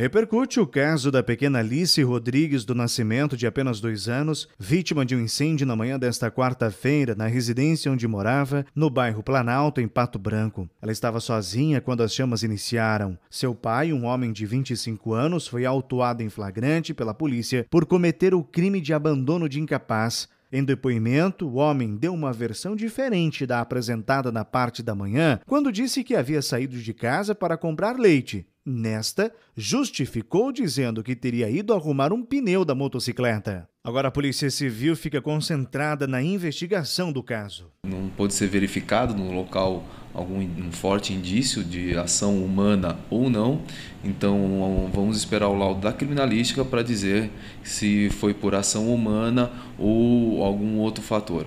Repercute o caso da pequena Alice Rodrigues do Nascimento, de apenas dois anos, vítima de um incêndio na manhã desta quarta-feira na residência onde morava, no bairro Planalto, em Pato Branco. Ela estava sozinha quando as chamas iniciaram. Seu pai, um homem de 25 anos, foi autuado em flagrante pela polícia por cometer o crime de abandono de incapaz. Em depoimento, o homem deu uma versão diferente da apresentada na parte da manhã, quando disse que havia saído de casa para comprar leite Nesta, justificou dizendo que teria ido arrumar um pneu da motocicleta. Agora a Polícia Civil fica concentrada na investigação do caso. Não pôde ser verificado no local algum um forte indício de ação humana ou não, então vamos esperar o laudo da criminalística para dizer se foi por ação humana ou algum outro fator.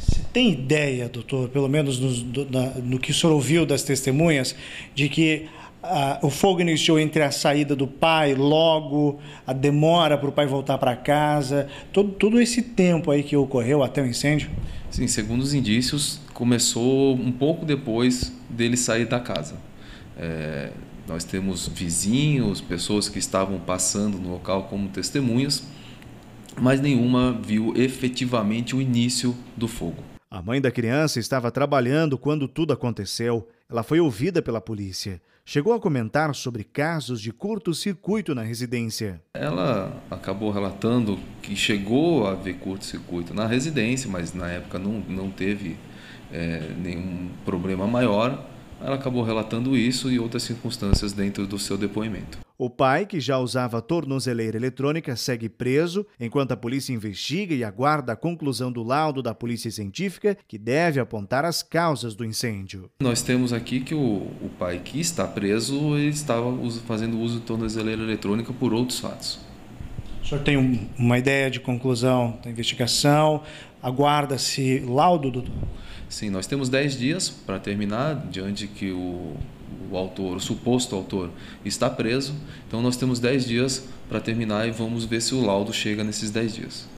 Você tem ideia, doutor, pelo menos no, no, no que o senhor ouviu das testemunhas, de que ah, o fogo iniciou entre a saída do pai, logo, a demora para o pai voltar para casa, todo, todo esse tempo aí que ocorreu até o incêndio? Sim, segundo os indícios, começou um pouco depois dele sair da casa. É, nós temos vizinhos, pessoas que estavam passando no local como testemunhas, mas nenhuma viu efetivamente o início do fogo. A mãe da criança estava trabalhando quando tudo aconteceu. Ela foi ouvida pela polícia. Chegou a comentar sobre casos de curto-circuito na residência. Ela acabou relatando que chegou a ver curto-circuito na residência, mas na época não, não teve é, nenhum problema maior. Ela acabou relatando isso e outras circunstâncias dentro do seu depoimento. O pai, que já usava tornozeleira eletrônica, segue preso, enquanto a polícia investiga e aguarda a conclusão do laudo da polícia científica, que deve apontar as causas do incêndio. Nós temos aqui que o, o pai que está preso ele estava fazendo uso de tornozeleira eletrônica por outros fatos. O senhor tem um, uma ideia de conclusão da investigação? Aguarda-se laudo, doutor? Sim, nós temos 10 dias para terminar, diante que o, o autor, o suposto autor, está preso. Então nós temos 10 dias para terminar e vamos ver se o laudo chega nesses 10 dias.